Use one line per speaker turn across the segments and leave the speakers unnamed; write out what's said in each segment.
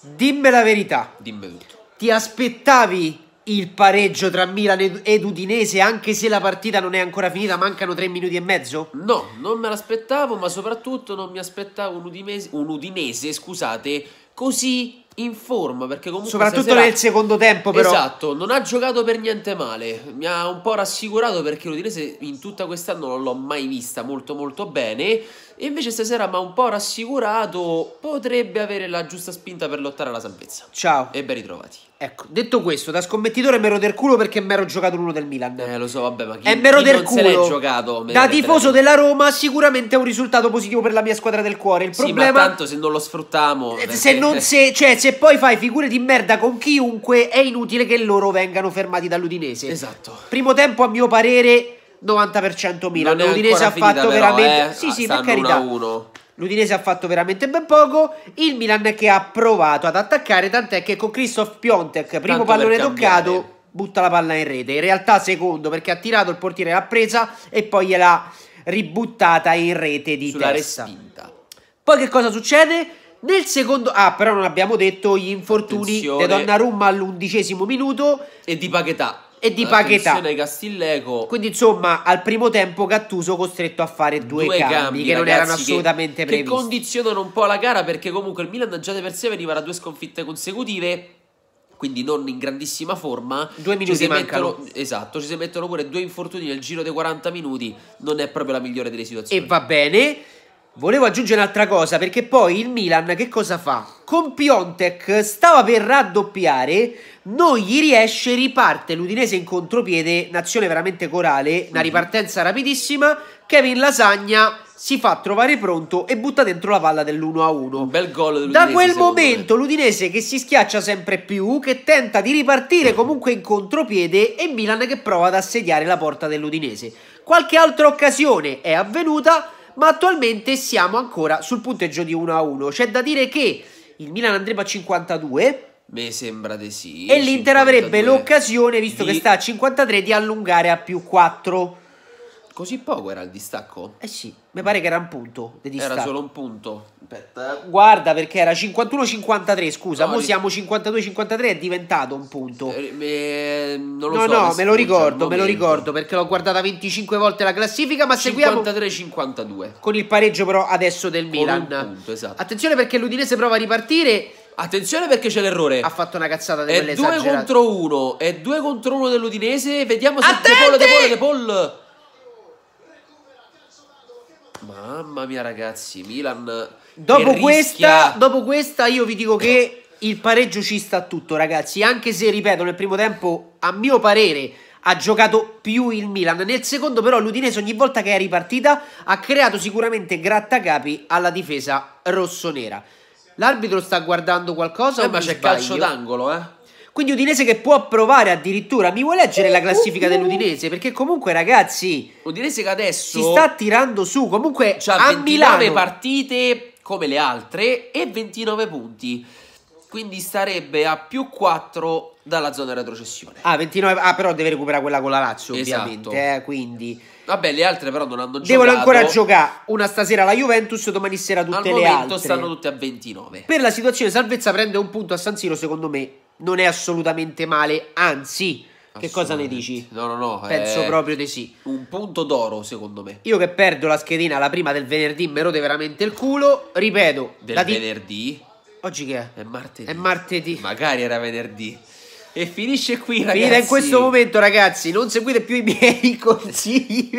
Dimmi la verità. Dimmi tutto. Ti aspettavi il pareggio tra Milan ed Udinese, anche se la partita non è ancora finita, mancano tre minuti e mezzo? No, non me l'aspettavo, ma soprattutto non mi aspettavo un Udinese, un Udinese scusate, così in forma perché comunque soprattutto stasera... nel secondo tempo però esatto non ha giocato per niente male mi ha un po' rassicurato perché l'Udinese in tutta quest'anno non l'ho mai vista molto molto bene e invece stasera mi ha un po' rassicurato potrebbe avere la giusta spinta per lottare alla salvezza ciao e ben ritrovati Ecco, detto questo, da scommettitore mero del culo perché mero giocato l'uno del Milan. Eh, lo so, vabbè, ma chi, è mero chi del non culo. se l'è giocato? Da tifoso della Roma sicuramente è un risultato positivo per la mia squadra del cuore. Il problema... Sì, ma tanto se non lo sfruttiamo... Eh, perché... Se non se... Cioè, se se poi fai figure di merda con chiunque, è inutile che loro vengano fermati dall'Udinese. Esatto. Primo tempo, a mio parere, 90% Milan. L'Udinese ha fatto però, veramente. Eh? Sì, sì, per carità. 1-1. L'Udinese ha fatto veramente ben poco. Il Milan che ha provato ad attaccare, tant'è che con Christoph Piontek, primo Tanto pallone toccato, butta la palla in rete. In realtà, secondo perché ha tirato, il portiere l'ha presa e poi gliel'ha ributtata in rete di Sulla testa. Respinta. Poi che cosa succede? Nel secondo, ah, però non abbiamo detto gli infortuni di Donnarumma all'undicesimo minuto e di Paghetà e di Paghetà. Castilleco. Quindi insomma, al primo tempo Gattuso costretto a fare due, due cambi, cambi, che ragazzi, non erano assolutamente che, previsti. Che condizionano un po' la gara perché comunque il Milan già di per sé veniva da due sconfitte consecutive. Quindi non in grandissima forma. Due minuti ci mancano. Mettono, esatto, ci si mettono pure due infortuni nel giro dei 40 minuti. Non è proprio la migliore delle situazioni. E va bene. Volevo aggiungere un'altra cosa perché poi il Milan che cosa fa? Con Piontek stava per raddoppiare, non gli riesce, riparte l'Udinese in contropiede, nazione veramente corale, una mhm. ripartenza rapidissima, Kevin Lasagna si fa trovare pronto e butta dentro la palla dell'1-1. Bel gol dell'Udinese. Da quel momento me. l'Udinese che si schiaccia sempre più, che tenta di ripartire comunque in contropiede e Milan che prova ad assediare la porta dell'Udinese. Qualche altra occasione è avvenuta, ma attualmente siamo ancora sul punteggio di 1 a 1. C'è da dire che il Milan andrebbe a 52. Mi sembra di sì. E l'Inter avrebbe l'occasione, visto di... che sta a 53, di allungare a più 4. Così poco era il distacco? Eh sì, mi pare che era un punto di distacco. Era solo un punto. Aspetta. Eh. Guarda perché era 51-53, scusa, no, ora li... siamo 52-53 è diventato un punto. Eh, eh, non lo no, so. No, no, me lo ricordo, me lo ricordo perché l'ho guardata 25 volte la classifica, ma 53, seguiamo 53-52. Con il pareggio però adesso del con Milan. Punto, esatto. Attenzione perché l'Udinese prova a ripartire Attenzione perché c'è l'errore. Ha fatto una cazzata delle quelle È 2 contro 1, è 2 contro 1 dell'Udinese. Vediamo se Attenti! De Paul, De Paul, De Paul Mamma mia ragazzi, Milan... Dopo questa, dopo questa io vi dico che il pareggio ci sta tutto ragazzi, anche se ripeto nel primo tempo a mio parere ha giocato più il Milan. Nel secondo, però, l'Udinese ogni volta che è ripartita ha creato sicuramente grattacapi alla difesa rossonera. L'arbitro sta guardando qualcosa. Eh, ma c'è sbaglio? calcio d'angolo, eh? Quindi Udinese che può provare addirittura. Mi vuoi leggere la classifica dell'Udinese? Perché comunque, ragazzi, Udinese che adesso si sta tirando su. Comunque, cioè, a 29 Milano. partite come le altre e 29 punti. Quindi starebbe a più 4 dalla zona retrocessione. Ah, 29. Ah, però deve recuperare quella con la Lazio, esatto. ovviamente. Eh, quindi. Vabbè, le altre però non hanno giocato. Devono ancora giocare una stasera la Juventus, domani sera tutte Al le altre. Al momento stanno tutte a 29. Per la situazione salvezza prende un punto a San Siro, secondo me non è assolutamente male, anzi, che cosa ne dici? No, no, no. Penso proprio di sì. Un punto d'oro, secondo me. Io che perdo la schedina la prima del venerdì, mi rode veramente il culo. Ripeto, del venerdì. Oggi che è? È martedì. È martedì. Magari era venerdì. E finisce qui, ragazzi. Finita in questo momento, ragazzi. Non seguite più i miei consigli.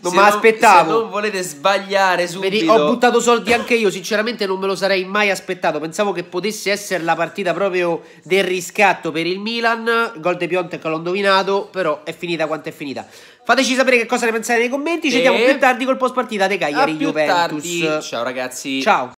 Non mi aspettavo. Se non volete sbagliare subito. Vedi, ho buttato soldi anche io. Sinceramente, non me lo sarei mai aspettato. Pensavo che potesse essere la partita proprio del riscatto per il Milan. Gol di Piontek l'ho indovinato. Però è finita quanto è finita. Fateci sapere che cosa ne pensate nei commenti. Ci vediamo più tardi col post partita dei Cagliari Juventus. Tardi. Ciao, ragazzi. Ciao.